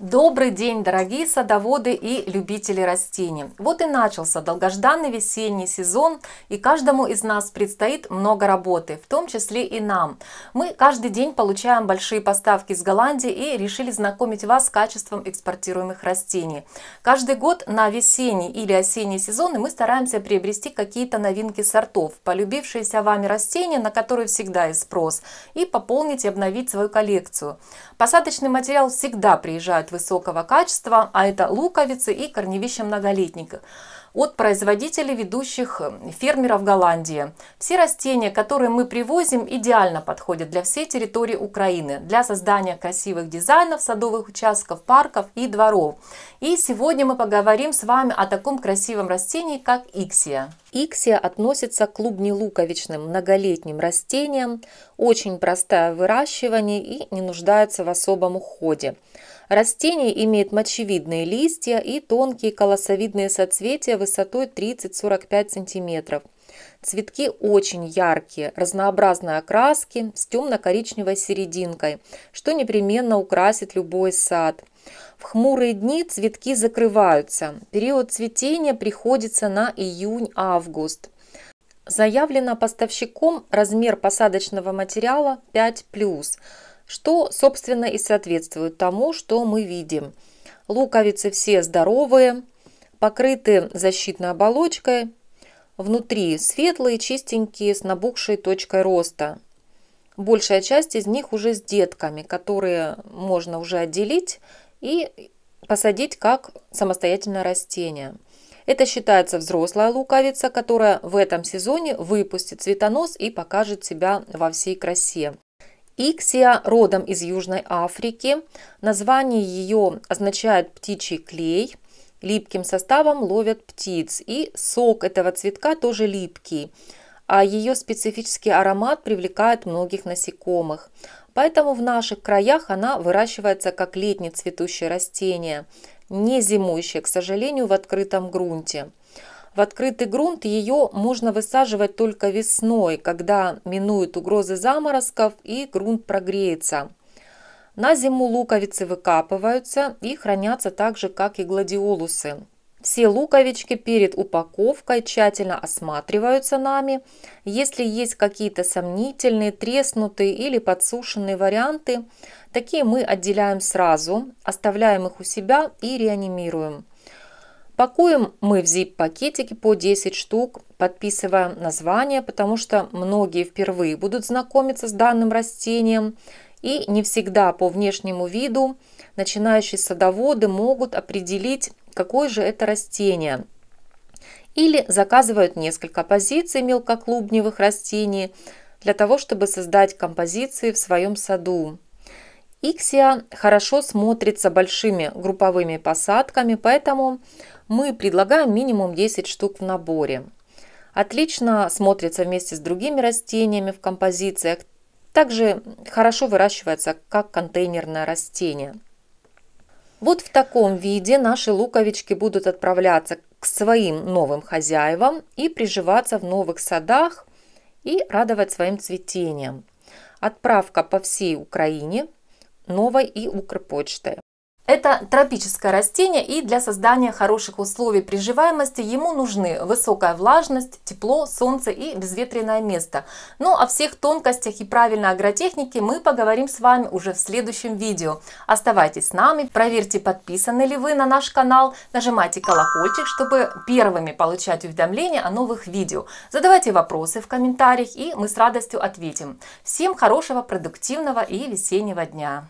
Добрый день, дорогие садоводы и любители растений! Вот и начался долгожданный весенний сезон, и каждому из нас предстоит много работы, в том числе и нам. Мы каждый день получаем большие поставки из Голландии и решили знакомить вас с качеством экспортируемых растений. Каждый год на весенний или осенний сезоны мы стараемся приобрести какие-то новинки сортов, полюбившиеся вами растения, на которые всегда есть спрос, и пополнить и обновить свою коллекцию. Посадочный материал всегда приезжает бывают высокого качества, а это луковицы и корневища многолетних от производителей ведущих э, фермеров Голландии. Все растения, которые мы привозим, идеально подходят для всей территории Украины, для создания красивых дизайнов, садовых участков, парков и дворов. И сегодня мы поговорим с вами о таком красивом растении, как иксия. Иксия относится к клубнелуковичным многолетним растениям, очень простое выращивание и не нуждается в особом уходе. Растение имеет мочевидные листья и тонкие колосовидные соцветия высотой 30-45 см. Цветки очень яркие, разнообразные окраски с темно-коричневой серединкой, что непременно украсит любой сад. В хмурые дни цветки закрываются. Период цветения приходится на июнь-август. Заявлено поставщиком размер посадочного материала 5+ что, собственно, и соответствует тому, что мы видим. Луковицы все здоровые, покрыты защитной оболочкой, внутри светлые, чистенькие, с набухшей точкой роста. Большая часть из них уже с детками, которые можно уже отделить и посадить как самостоятельное растение. Это считается взрослая луковица, которая в этом сезоне выпустит цветонос и покажет себя во всей красе. Иксия родом из Южной Африки. Название ее означает «птичий клей». Липким составом ловят птиц. И сок этого цветка тоже липкий. А ее специфический аромат привлекает многих насекомых. Поэтому в наших краях она выращивается как летне цветущее растение, не зимующее, к сожалению, в открытом грунте. В открытый грунт ее можно высаживать только весной, когда минуют угрозы заморозков и грунт прогреется. На зиму луковицы выкапываются и хранятся так же, как и гладиолусы. Все луковички перед упаковкой тщательно осматриваются нами. Если есть какие-то сомнительные, треснутые или подсушенные варианты, такие мы отделяем сразу, оставляем их у себя и реанимируем. Пакуем мы в zip-пакетики по 10 штук, подписываем название, потому что многие впервые будут знакомиться с данным растением. И не всегда по внешнему виду начинающие садоводы могут определить, какое же это растение. Или заказывают несколько позиций мелкоклубневых растений для того, чтобы создать композиции в своем саду. Иксия хорошо смотрится большими групповыми посадками, поэтому мы предлагаем минимум 10 штук в наборе. Отлично смотрится вместе с другими растениями в композициях. Также хорошо выращивается как контейнерное растение. Вот в таком виде наши луковички будут отправляться к своим новым хозяевам и приживаться в новых садах и радовать своим цветением. Отправка по всей Украине новой и Укрпочтой. Это тропическое растение, и для создания хороших условий приживаемости ему нужны высокая влажность, тепло, солнце и безветренное место. Ну, о всех тонкостях и правильной агротехнике мы поговорим с вами уже в следующем видео. Оставайтесь с нами, проверьте, подписаны ли вы на наш канал, нажимайте колокольчик, чтобы первыми получать уведомления о новых видео. Задавайте вопросы в комментариях, и мы с радостью ответим. Всем хорошего, продуктивного и весеннего дня!